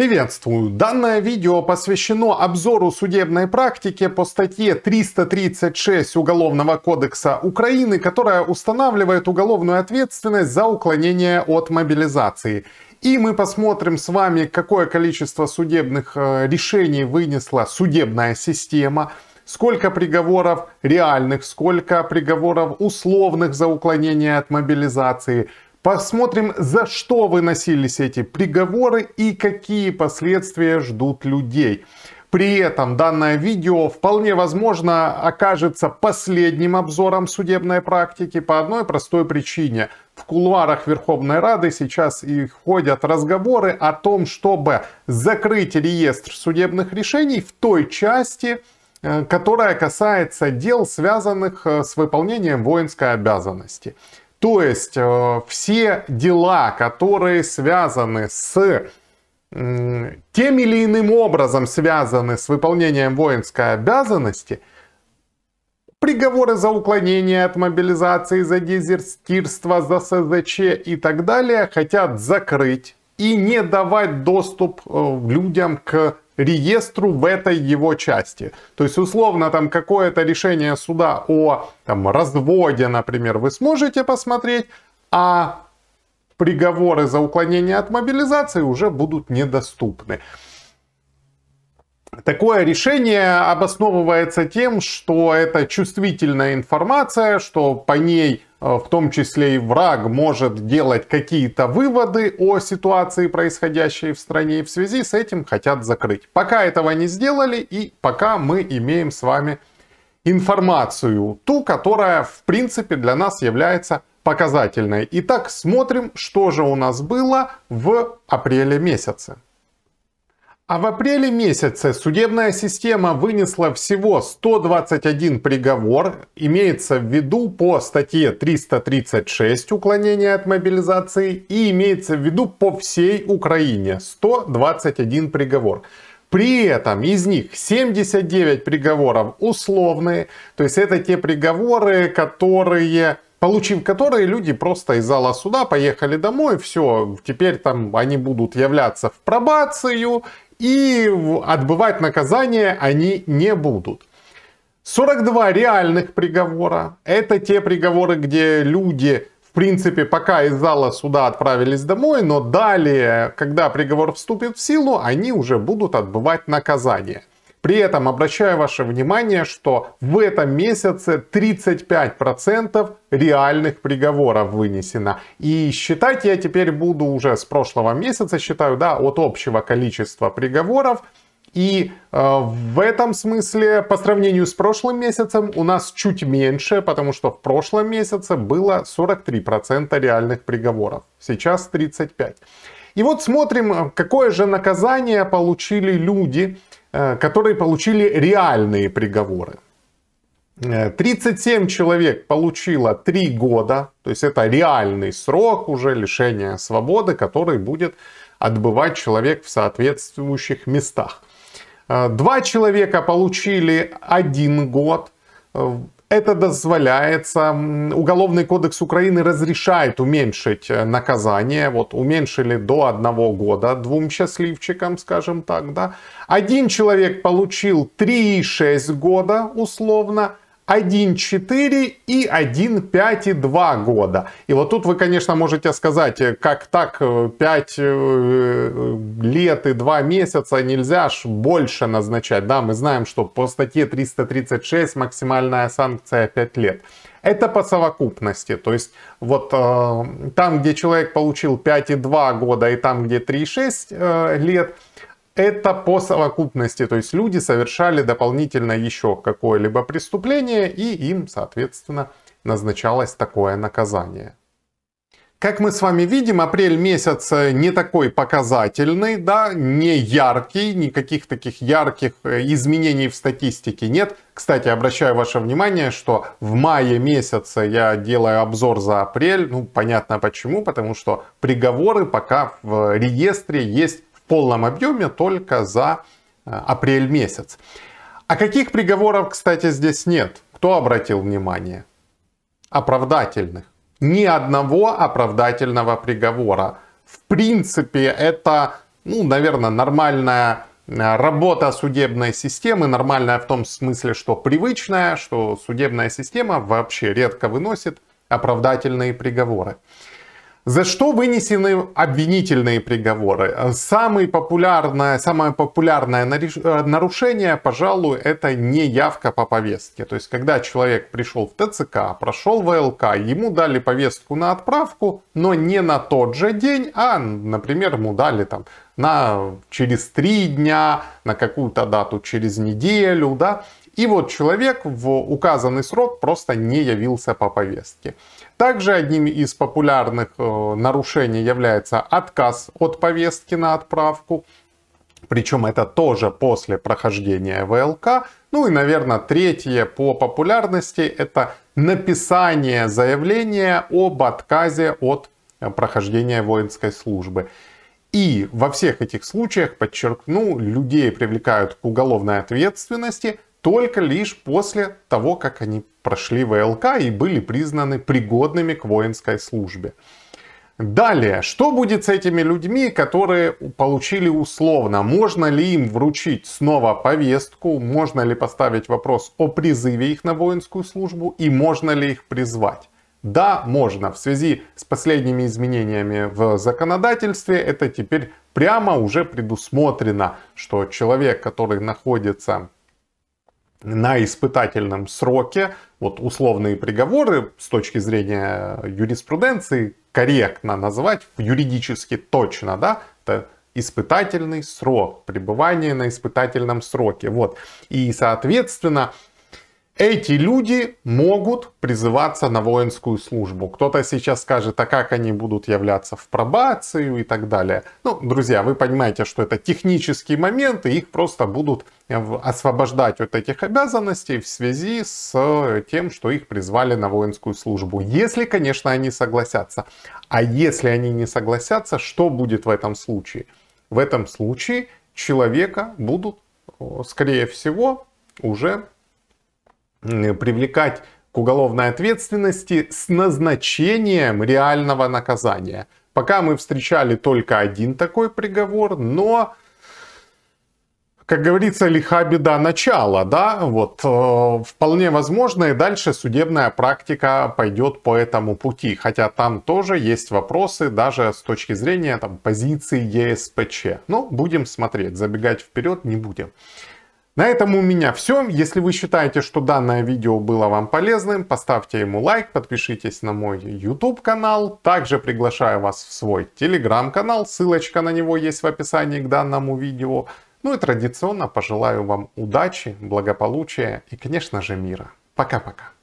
Приветствую! Данное видео посвящено обзору судебной практики по статье 336 Уголовного кодекса Украины, которая устанавливает уголовную ответственность за уклонение от мобилизации. И мы посмотрим с вами, какое количество судебных э, решений вынесла судебная система, сколько приговоров реальных, сколько приговоров условных за уклонение от мобилизации – Посмотрим, за что выносились эти приговоры и какие последствия ждут людей. При этом данное видео вполне возможно окажется последним обзором судебной практики по одной простой причине. В кулуарах Верховной Рады сейчас и ходят разговоры о том, чтобы закрыть реестр судебных решений в той части, э, которая касается дел, связанных э, с выполнением воинской обязанности. То есть э, все дела, которые связаны с тем или иным образом связаны с выполнением воинской обязанности, приговоры за уклонение от мобилизации, за дезертирство, за СЗЧ и так далее хотят закрыть и не давать доступ э, людям к реестру в этой его части. То есть, условно, там какое-то решение суда о там, разводе, например, вы сможете посмотреть, а приговоры за уклонение от мобилизации уже будут недоступны. Такое решение обосновывается тем, что это чувствительная информация, что по ней а, в том числе и враг, может делать какие-то выводы о ситуации, происходящей в стране, и в связи с этим хотят закрыть. Пока этого не сделали, и пока мы имеем с вами информацию, ту, которая, в принципе, для нас является показательной. Итак, смотрим, что же у нас было в апреле месяце. А в апреле месяце судебная система вынесла всего 121 приговор, имеется в виду по статье 336 уклонения от мобилизации и имеется в виду по всей Украине 121 приговор. При этом из них 79 приговоров условные, то есть это те приговоры, которые получив которые люди просто из зала суда поехали домой, все, теперь там они будут являться в пробацию и отбывать наказание они не будут. 42 реальных приговора. Это те приговоры, где люди, в принципе, пока из зала суда отправились домой, но далее, когда приговор вступит в силу, они уже будут отбывать наказание. При этом обращаю ваше внимание, что в этом месяце 35% реальных приговоров вынесено. И считать я теперь буду уже с прошлого месяца, считаю, да, от общего количества приговоров. И э, в этом смысле, по сравнению с прошлым месяцем, у нас чуть меньше, потому что в прошлом месяце было 43% реальных приговоров, сейчас 35%. И вот смотрим, э, какое же наказание получили люди, Э, которые получили реальные приговоры. 37 э, человек получило 3 года, то есть это реальный срок уже лишения свободы, который будет отбывать человек в соответствующих местах. Э, два человека получили один год, это дозволяется. Уголовный кодекс Украины разрешает уменьшить э, наказание. Вот уменьшили до одного года двум счастливчикам, скажем так. Да? Один человек получил 3,6 года условно, 1,4 и 1,5,2 года. И вот тут вы, конечно, можете сказать, э, как так 5 э, э, лет и 2 месяца нельзя ж больше назначать. Да, мы знаем, что по статье 336 максимальная санкция 5 лет. Это по совокупности. То есть вот э, там, где человек получил 5,2 года и там, где 3,6 э, лет, это по совокупности, то есть люди совершали дополнительно еще какое-либо преступление, и им, соответственно, назначалось такое наказание. Как мы с вами видим, апрель месяц э, не такой показательный, да, не яркий, никаких таких ярких э, изменений в статистике нет. Кстати, обращаю ваше внимание, что в мае месяце я делаю обзор за апрель. Ну, понятно почему, потому что приговоры пока в реестре есть полном объеме только за э, апрель месяц. А каких приговоров, кстати, здесь нет? Кто обратил внимание? Оправдательных. Ни одного оправдательного приговора. В принципе, это, ну, наверное, нормальная э, работа судебной системы, нормальная в том смысле, что привычная, что судебная система вообще редко выносит оправдательные приговоры. За что вынесены обвинительные приговоры? Самое популярное, самое популярное э, нарушение, пожалуй, это неявка по повестке. То есть, когда человек пришел в ТЦК, прошел ВЛК, ему дали повестку на отправку, но не на тот же день, а, например, ему дали там на через три дня, на какую-то дату через неделю, да, и вот человек в указанный срок просто не явился по повестке. Также одним из популярных э, нарушений является отказ от повестки на отправку. Причем это тоже после прохождения ВЛК. Ну и, наверное, третье по популярности это написание заявления об отказе от прохождения воинской службы. И во всех этих случаях, подчеркну, людей привлекают к уголовной ответственности – только лишь после того, как они прошли ВЛК и были признаны пригодными к воинской службе. Далее, что будет с этими людьми, которые получили условно? Можно ли им вручить снова повестку? Можно ли поставить вопрос о призыве их на воинскую службу? И можно ли их призвать? Да, можно. В связи с последними изменениями в законодательстве это теперь прямо уже предусмотрено, что человек, который находится на испытательном сроке, вот условные приговоры с точки зрения юриспруденции корректно называть юридически точно, да, это испытательный срок, пребывание на испытательном сроке. Вот. И, соответственно, эти люди могут призываться на воинскую службу. Кто-то сейчас скажет, а как они будут являться в пробацию и так далее. Ну, друзья, вы понимаете, что это технические моменты, их просто будут э, освобождать от этих обязанностей в связи с э, тем, что их призвали на воинскую службу. Если, конечно, они согласятся. А если они не согласятся, что будет в этом случае? В этом случае человека будут, скорее всего, уже Э, привлекать к уголовной ответственности с назначением реального наказания. Пока мы встречали только один такой приговор, но как говорится, лиха беда начала, да, вот, э, вполне возможно и дальше судебная практика пойдет по этому пути, хотя там тоже есть вопросы даже с точки зрения там позиции ЕСПЧ. Но ну, будем смотреть, забегать вперед не будем. На этом у меня все. Если вы считаете, что данное видео было вам полезным, поставьте ему лайк, подпишитесь на мой YouTube канал. Также приглашаю вас в свой Telegram канал, ссылочка на него есть в описании к данному видео. Ну и традиционно пожелаю вам удачи, благополучия и, конечно же, мира. Пока-пока.